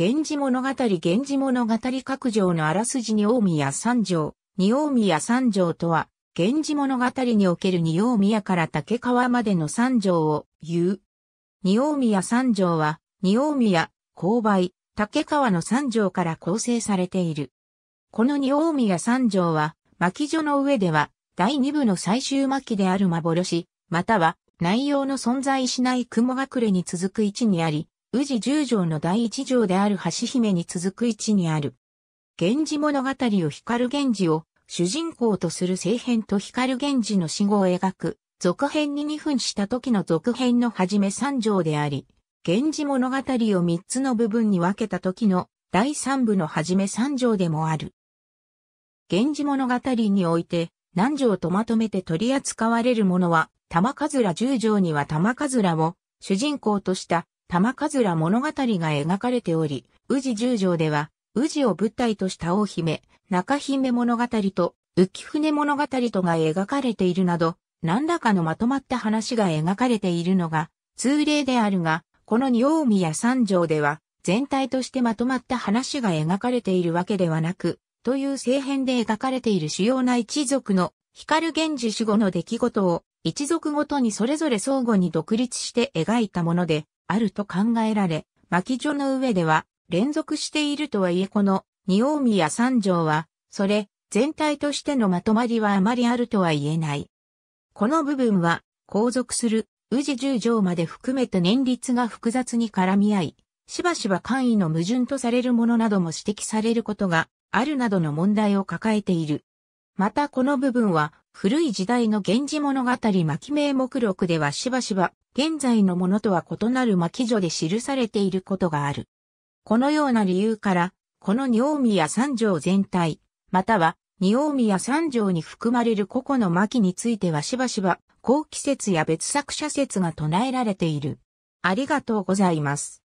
源氏物語源氏物語各条のあらすじに大宮三条、二大宮三条とは、源氏物語における二大宮から竹川までの三条を言う。二大宮三条は、二大宮、勾配、竹川の三条から構成されている。この二大宮三条は、巻所の上では、第二部の最終巻である幻、または、内容の存在しない雲隠れに続く位置にあり、宇治十条の第一条である橋姫に続く位置にある。源氏物語を光源氏を主人公とする政編と光源氏の死後を描く、続編に2分した時の続編の始め三条であり、源氏物語を三つの部分に分けた時の第三部の始め三条でもある。源氏物語において、何条とまとめて取り扱われるものは、玉かずら十条には玉かずらを主人公とした玉ずら物語が描かれており、宇治十条では、宇治を舞台とした大姫、中姫物語と、浮舟物語とが描かれているなど、何らかのまとまった話が描かれているのが、通例であるが、この二大宮や三条では、全体としてまとまった話が描かれているわけではなく、という政変で描かれている主要な一族の光源氏死後の出来事を一族ごとにそれぞれ相互に独立して描いたもので、あると考えられ、巻所の上では連続しているとはいえこの二大宮三条は、それ全体としてのまとまりはあまりあるとは言えない。この部分は、後続する宇治十条まで含めた年率が複雑に絡み合い、しばしば簡易の矛盾とされるものなども指摘されることがあるなどの問題を抱えている。またこの部分は古い時代の源氏物語巻名目録ではしばしば現在のものとは異なる巻所で記されていることがある。このような理由から、この二王宮三条全体、または二王宮三条に含まれる個々の巻についてはしばしば、後期説や別作者説が唱えられている。ありがとうございます。